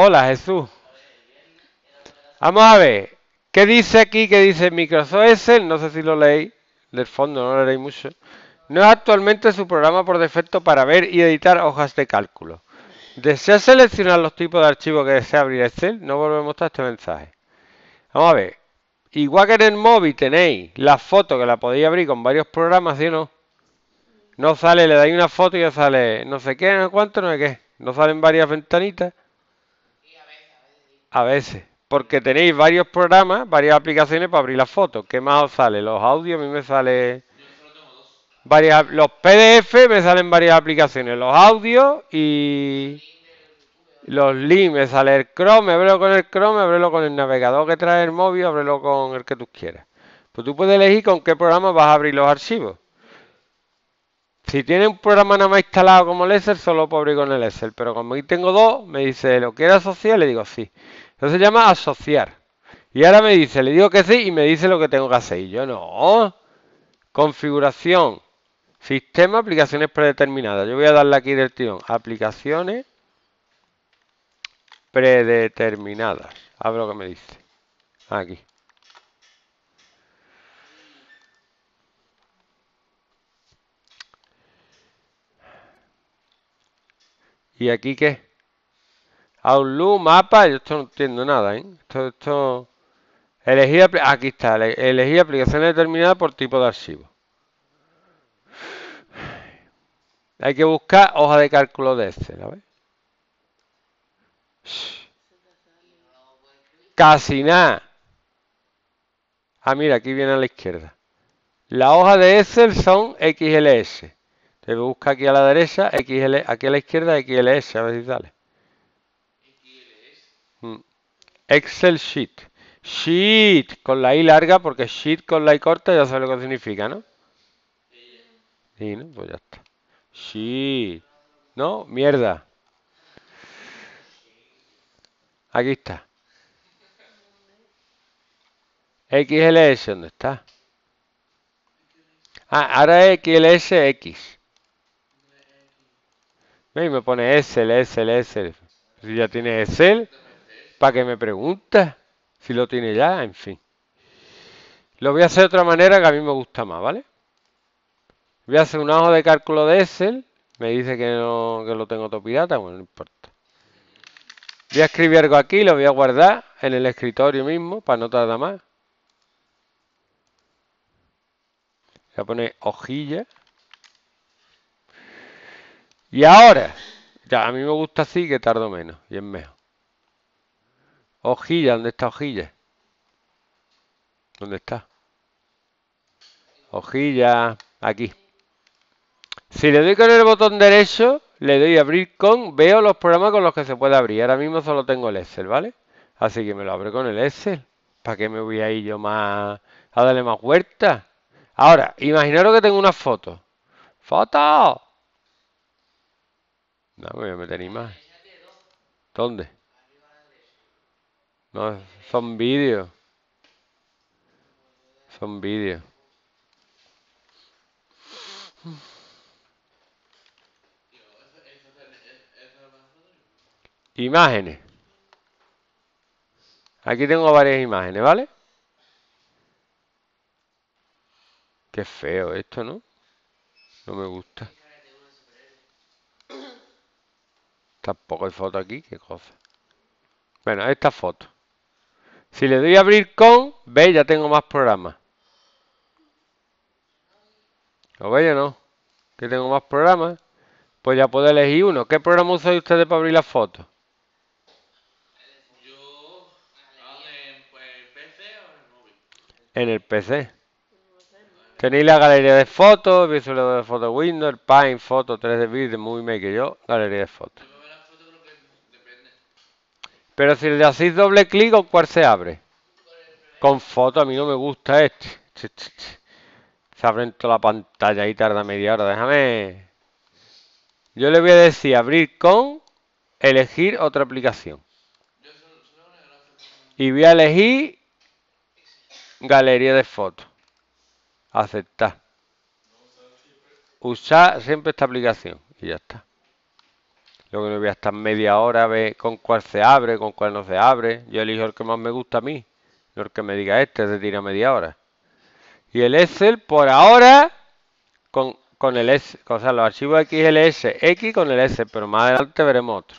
Hola Jesús. Vamos a ver. ¿Qué dice aquí? que dice Microsoft Excel? No sé si lo leí. Del fondo no lo leí mucho. No es actualmente su programa por defecto para ver y editar hojas de cálculo. ¿Desea seleccionar los tipos de archivos que desea abrir Excel? No volvemos a este mensaje. Vamos a ver. Igual que en el móvil tenéis la foto que la podéis abrir con varios programas, y no? No sale, le dais una foto y ya sale no sé qué, no sé cuánto, no sé qué. No salen varias ventanitas a veces, porque tenéis varios programas, varias aplicaciones para abrir las fotos. ¿Qué más os sale? Los audios a mí me sale los PDF me salen varias aplicaciones, los audios y los links, me sale el Chrome, abrelo con el Chrome, abrelo con el navegador que trae el móvil, abrelo con el que tú quieras. Pues tú puedes elegir con qué programa vas a abrir los archivos. Si tiene un programa nada más instalado como el Excel, solo puedo abrir con el Excel. Pero como aquí tengo dos, me dice, ¿lo que era asociar? Le digo sí. Entonces se llama asociar. Y ahora me dice, le digo que sí y me dice lo que tengo que hacer. Y yo no. Configuración. Sistema, aplicaciones predeterminadas. Yo voy a darle aquí del tirón. Aplicaciones predeterminadas. A ver lo que me dice. Aquí. ¿Y aquí qué? Outlook, mapa, yo esto no entiendo nada, ¿eh? Esto, esto... aquí está, Elegí aplicaciones determinadas por tipo de archivo. Hay que buscar hoja de cálculo de Excel, Casi nada. Ah, mira, aquí viene a la izquierda. La hoja de Excel son XLS. Se busca aquí a la derecha, XL, aquí a la izquierda, XLS, a ver si sale. XLS. Mm. Excel Sheet. Sheet con la I larga, porque sheet con la I corta ya sabe lo que significa, ¿no? Sí, ¿no? Pues ya está. Sheet. ¿No? Mierda. Aquí está. XLS, ¿dónde está? Ah, ahora es XLSX. Y me pone Excel, Excel, Excel. Si ya tiene Excel, ¿para qué me pregunta? Si lo tiene ya, en fin. Lo voy a hacer de otra manera que a mí me gusta más, ¿vale? Voy a hacer un ojo de cálculo de Excel. Me dice que, no, que lo tengo todo Bueno, no importa. Voy a escribir algo aquí. Lo voy a guardar en el escritorio mismo para no tardar más. Voy pone poner hojilla. Y ahora, ya, a mí me gusta así que tardo menos y es mejor. Hojilla, ¿dónde está hojilla? ¿Dónde está? Hojilla, aquí. Si le doy con el botón derecho, le doy a abrir con, veo los programas con los que se puede abrir. Ahora mismo solo tengo el Excel, ¿vale? Así que me lo abro con el Excel. ¿Para qué me voy a ir yo más a darle más vuelta. Ahora, imaginaros que tengo una foto. ¡Foto! No, voy a meter imagen. ¿Dónde? No, son vídeos. Son vídeos. Imágenes. Aquí tengo varias imágenes, ¿vale? Qué feo esto, ¿no? No me gusta. Tampoco hay foto aquí, qué cosa. Bueno, esta foto. Si le doy a abrir con, ve, ya tengo más programas. ¿Lo veis o no? Que tengo más programas. Pues ya puedo elegir uno. ¿Qué programa usáis ustedes para abrir la foto Yo, en el PC. Tenéis la galería de fotos, visualizador de fotos Windows, Paint, fotos 3D Movie Maker, yo, galería de fotos. Pero si le hacéis doble clic, ¿con cuál se abre? Con foto, a mí no me gusta este. Se abre en toda la pantalla y tarda media hora, déjame. Yo le voy a decir abrir con, elegir otra aplicación. Y voy a elegir galería de fotos. Aceptar. Usar siempre esta aplicación y ya está. Yo que no voy a estar media hora a ver con cuál se abre, con cuál no se abre. Yo elijo el que más me gusta a mí. No el que me diga este, se tira media hora. Y el Excel, por ahora, con, el S, o sea, los archivos XLS, X con el S, pero más adelante veremos otro.